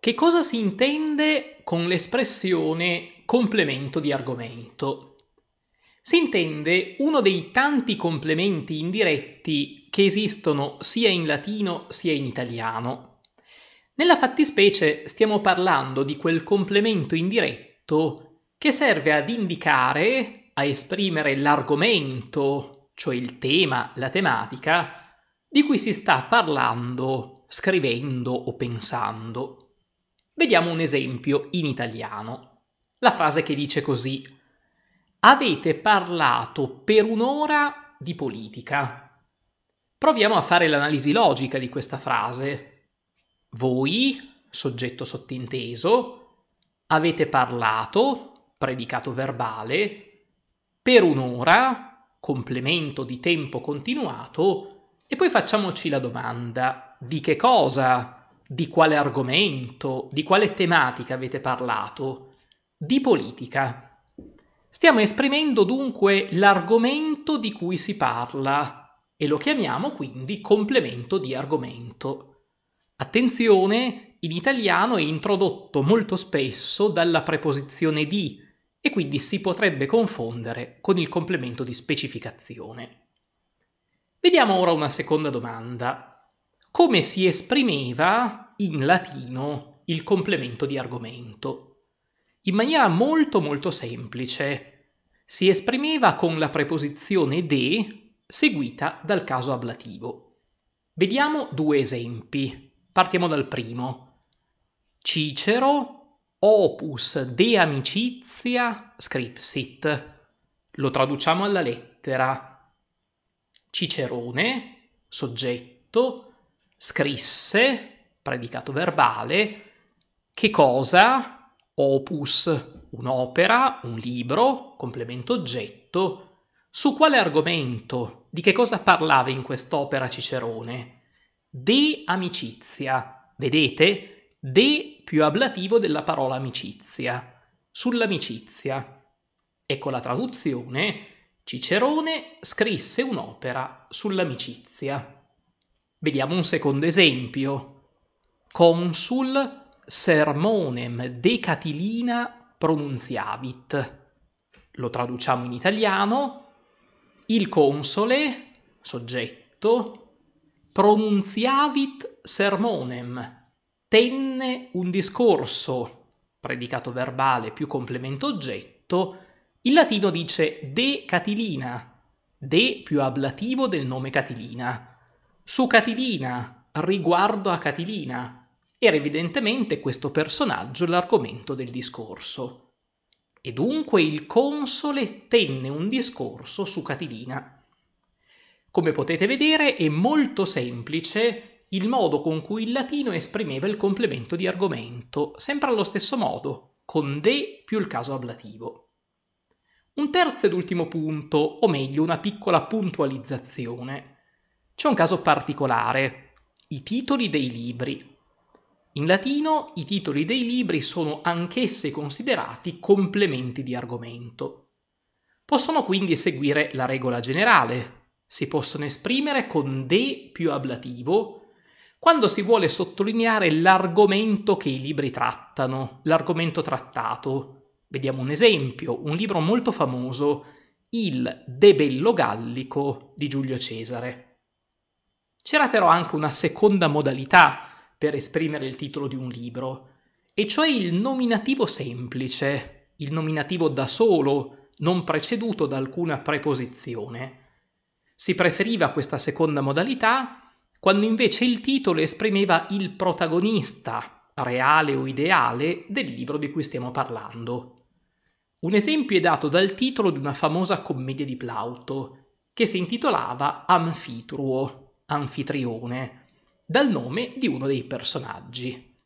Che cosa si intende con l'espressione complemento di argomento? Si intende uno dei tanti complementi indiretti che esistono sia in latino sia in italiano. Nella fattispecie stiamo parlando di quel complemento indiretto che serve ad indicare, a esprimere l'argomento, cioè il tema, la tematica, di cui si sta parlando, scrivendo o pensando. Vediamo un esempio in italiano. La frase che dice così. Avete parlato per un'ora di politica. Proviamo a fare l'analisi logica di questa frase. Voi, soggetto sottinteso, avete parlato, predicato verbale, per un'ora, complemento di tempo continuato, e poi facciamoci la domanda di che cosa? di quale argomento, di quale tematica avete parlato, di politica. Stiamo esprimendo dunque l'argomento di cui si parla e lo chiamiamo quindi complemento di argomento. Attenzione, in italiano è introdotto molto spesso dalla preposizione di e quindi si potrebbe confondere con il complemento di specificazione. Vediamo ora una seconda domanda come si esprimeva in latino il complemento di argomento. In maniera molto molto semplice, si esprimeva con la preposizione de seguita dal caso ablativo. Vediamo due esempi. Partiamo dal primo. Cicero opus de amicizia scripsit. Lo traduciamo alla lettera. Cicerone, soggetto, scrisse, predicato verbale, che cosa? Opus, un'opera, un libro, complemento oggetto, su quale argomento? Di che cosa parlava in quest'opera Cicerone? De amicizia. Vedete? De più ablativo della parola amicizia. Sull'amicizia. Ecco la traduzione. Cicerone scrisse un'opera sull'amicizia. Vediamo un secondo esempio. Consul sermonem de Catilina pronunziavit. Lo traduciamo in italiano. Il console, soggetto, pronunziavit sermonem, tenne un discorso, predicato verbale più complemento oggetto, il latino dice de Catilina, de più ablativo del nome Catilina su Catilina, riguardo a Catilina. Era evidentemente questo personaggio l'argomento del discorso. E dunque il console tenne un discorso su Catilina. Come potete vedere è molto semplice il modo con cui il latino esprimeva il complemento di argomento, sempre allo stesso modo, con de più il caso ablativo. Un terzo ed ultimo punto, o meglio una piccola puntualizzazione. C'è un caso particolare, i titoli dei libri. In latino i titoli dei libri sono anch'essi considerati complementi di argomento. Possono quindi seguire la regola generale, si possono esprimere con de più ablativo quando si vuole sottolineare l'argomento che i libri trattano, l'argomento trattato. Vediamo un esempio, un libro molto famoso, Il De Bello Gallico di Giulio Cesare. C'era però anche una seconda modalità per esprimere il titolo di un libro, e cioè il nominativo semplice, il nominativo da solo, non preceduto da alcuna preposizione. Si preferiva questa seconda modalità quando invece il titolo esprimeva il protagonista, reale o ideale, del libro di cui stiamo parlando. Un esempio è dato dal titolo di una famosa commedia di Plauto, che si intitolava Amfitruo, anfitrione, dal nome di uno dei personaggi.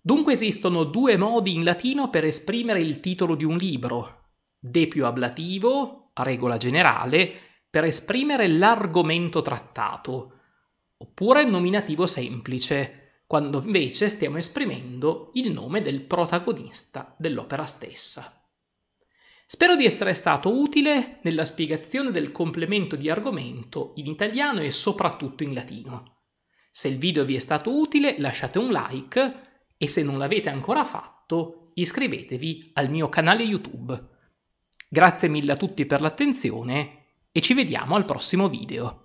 Dunque esistono due modi in latino per esprimere il titolo di un libro, de più ablativo, a regola generale, per esprimere l'argomento trattato, oppure nominativo semplice, quando invece stiamo esprimendo il nome del protagonista dell'opera stessa. Spero di essere stato utile nella spiegazione del complemento di argomento in italiano e soprattutto in latino. Se il video vi è stato utile lasciate un like e se non l'avete ancora fatto iscrivetevi al mio canale YouTube. Grazie mille a tutti per l'attenzione e ci vediamo al prossimo video.